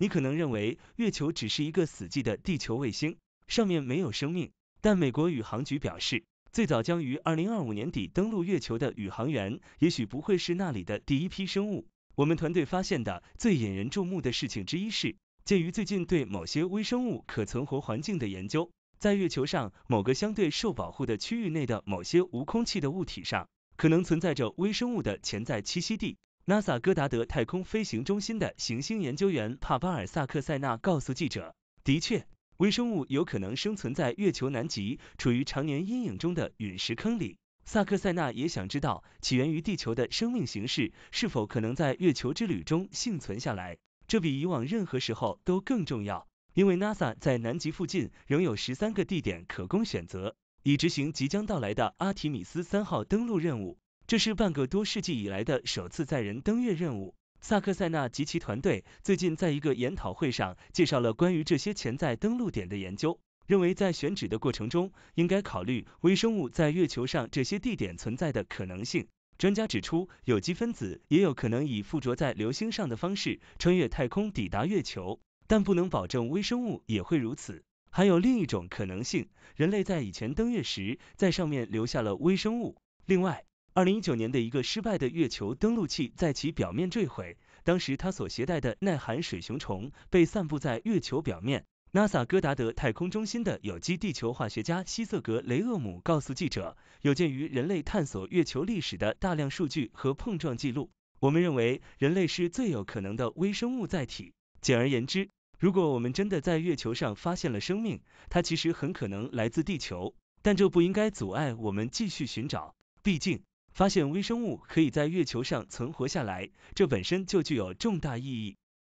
你可能认为月球只是一个死寂的地球卫星，上面没有生命。但美国宇航局表示，最早将于二零二五年底登陆月球的宇航员，也许不会是那里的第一批生物。我们团队发现的最引人注目的事情之一是，鉴于最近对某些微生物可存活环境的研究，在月球上某个相对受保护的区域内的某些无空气的物体上，可能存在着微生物的潜在栖息地。NASA 戈达德太空飞行中心的行星研究员帕巴尔萨克塞纳告诉记者：“的确，微生物有可能生存在月球南极处于常年阴影中的陨石坑里。”萨克塞纳也想知道，起源于地球的生命形式是否可能在月球之旅中幸存下来？这比以往任何时候都更重要，因为 NASA 在南极附近仍有十三个地点可供选择，以执行即将到来的阿提米斯三号登陆任务。这是半个多世纪以来的首次载人登月任务。萨克塞纳及其团队最近在一个研讨会上介绍了关于这些潜在登陆点的研究，认为在选址的过程中应该考虑微生物在月球上这些地点存在的可能性。专家指出，有机分子也有可能以附着在流星上的方式穿越太空抵达月球，但不能保证微生物也会如此。还有另一种可能性，人类在以前登月时在上面留下了微生物。另外。二零一九年的一个失败的月球登陆器在其表面坠毁，当时它所携带的耐寒水熊虫被散布在月球表面。NASA 戈达德太空中心的有机地球化学家希瑟格雷厄姆告诉记者：“有鉴于人类探索月球历史的大量数据和碰撞记录，我们认为人类是最有可能的微生物载体。简而言之，如果我们真的在月球上发现了生命，它其实很可能来自地球，但这不应该阻碍我们继续寻找，毕竟。”发现微生物可以在月球上存活下来，这本身就具有重大意义。